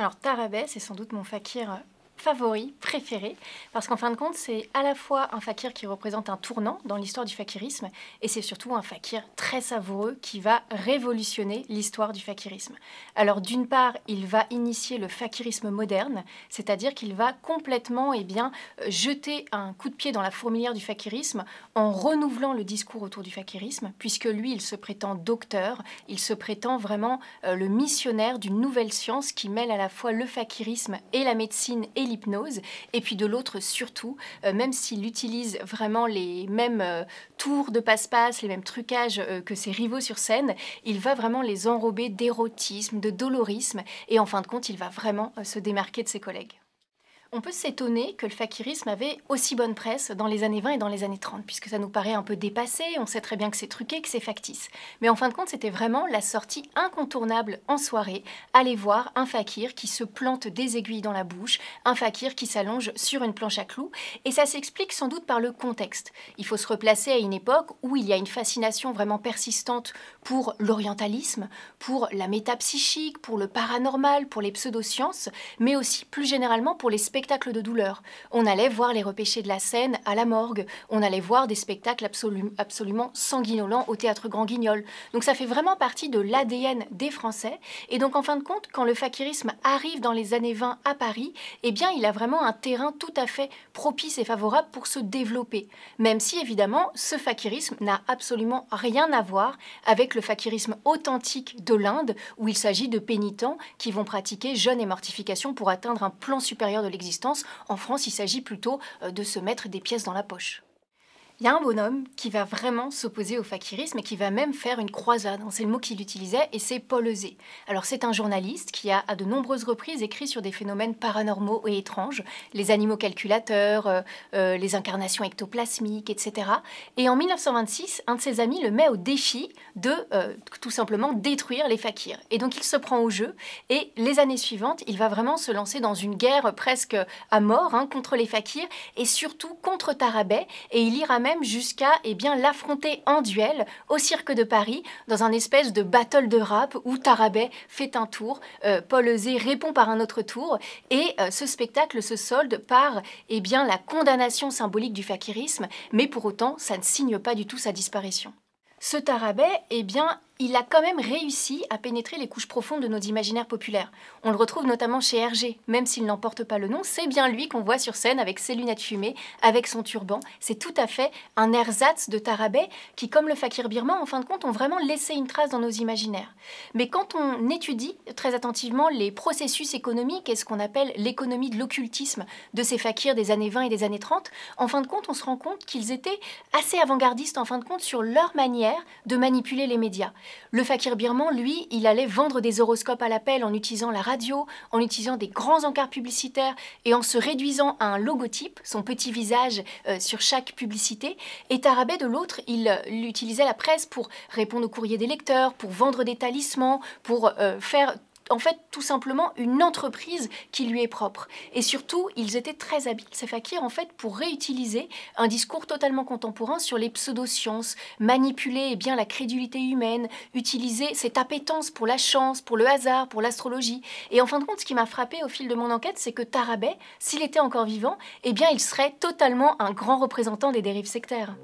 Alors Tarabet, c'est sans doute mon fakir euh, favori, préféré, parce qu'en fin de compte, c'est à la fois un fakir qui représente un tournant dans l'histoire du fakirisme, et c'est surtout un fakir très savoureux qui va révolutionner l'histoire du fakirisme. Alors d'une part, il va initier le fakirisme moderne, c'est-à-dire qu'il va complètement et eh bien, jeter un coup de pied dans la fourmilière du fakirisme en renouvelant le discours autour du fakirisme, puisque lui, il se prétend docteur, il se prétend vraiment euh, le missionnaire d'une nouvelle science qui mêle à la fois le fakirisme et la médecine et hypnose et puis de l'autre surtout, euh, même s'il utilise vraiment les mêmes euh, tours de passe-passe, les mêmes trucages euh, que ses rivaux sur scène, il va vraiment les enrober d'érotisme, de dolorisme, et en fin de compte, il va vraiment se démarquer de ses collègues. On peut s'étonner que le fakirisme avait aussi bonne presse dans les années 20 et dans les années 30, puisque ça nous paraît un peu dépassé, on sait très bien que c'est truqué, que c'est factice. Mais en fin de compte, c'était vraiment la sortie incontournable en soirée, aller voir un fakir qui se plante des aiguilles dans la bouche, un fakir qui s'allonge sur une planche à clous, et ça s'explique sans doute par le contexte. Il faut se replacer à une époque où il y a une fascination vraiment persistante pour l'orientalisme, pour la métapsychique, pour le paranormal, pour les pseudosciences, mais aussi plus généralement pour les de douleur. On allait voir les repêchés de la Seine à la morgue. On allait voir des spectacles absolument sanguinolents au théâtre Grand Guignol. Donc ça fait vraiment partie de l'ADN des Français. Et donc en fin de compte, quand le fakirisme arrive dans les années 20 à Paris, eh bien il a vraiment un terrain tout à fait propice et favorable pour se développer. Même si évidemment, ce fakirisme n'a absolument rien à voir avec le fakirisme authentique de l'Inde, où il s'agit de pénitents qui vont pratiquer jeûne et mortification pour atteindre un plan supérieur de l'existence en France, il s'agit plutôt euh, de se mettre des pièces dans la poche il y a un bonhomme qui va vraiment s'opposer au fakirisme et qui va même faire une croisade. Hein, c'est le mot qu'il utilisait et c'est Paul Eusé. Alors c'est un journaliste qui a à de nombreuses reprises écrit sur des phénomènes paranormaux et étranges, les animaux calculateurs, euh, euh, les incarnations ectoplasmiques, etc. Et en 1926, un de ses amis le met au défi de euh, tout simplement détruire les fakirs. Et donc il se prend au jeu et les années suivantes, il va vraiment se lancer dans une guerre presque à mort hein, contre les fakirs et surtout contre Tarabet et il y ramène jusqu'à et eh bien l'affronter en duel au Cirque de Paris dans un espèce de battle de rap où Tarabet fait un tour, euh, Paul répond par un autre tour et euh, ce spectacle se solde par et eh bien la condamnation symbolique du fakirisme, mais pour autant ça ne signe pas du tout sa disparition. Ce Tarabet, est eh bien, il a quand même réussi à pénétrer les couches profondes de nos imaginaires populaires. On le retrouve notamment chez Hergé, même s'il n'en porte pas le nom, c'est bien lui qu'on voit sur scène avec ses lunettes fumées, avec son turban. C'est tout à fait un ersatz de Tarabet qui, comme le fakir birman, en fin de compte, ont vraiment laissé une trace dans nos imaginaires. Mais quand on étudie très attentivement les processus économiques et ce qu'on appelle l'économie de l'occultisme de ces fakirs des années 20 et des années 30, en fin de compte, on se rend compte qu'ils étaient assez avant-gardistes, en fin de compte, sur leur manière de manipuler les médias. Le fakir birman, lui, il allait vendre des horoscopes à l'appel en utilisant la radio, en utilisant des grands encarts publicitaires et en se réduisant à un logotype, son petit visage euh, sur chaque publicité. Et Tarabé de l'autre, euh, il, utilisait la presse pour répondre aux courriers des lecteurs, pour vendre des talismans, pour euh, faire en fait tout simplement une entreprise qui lui est propre. Et surtout, ils étaient très habiles, ces fakirs, en fait, pour réutiliser un discours totalement contemporain sur les pseudosciences, manipuler eh bien la crédulité humaine, utiliser cette appétence pour la chance, pour le hasard, pour l'astrologie. Et en fin de compte, ce qui m'a frappé au fil de mon enquête, c'est que Tarabet, s'il était encore vivant, eh bien, il serait totalement un grand représentant des dérives sectaires.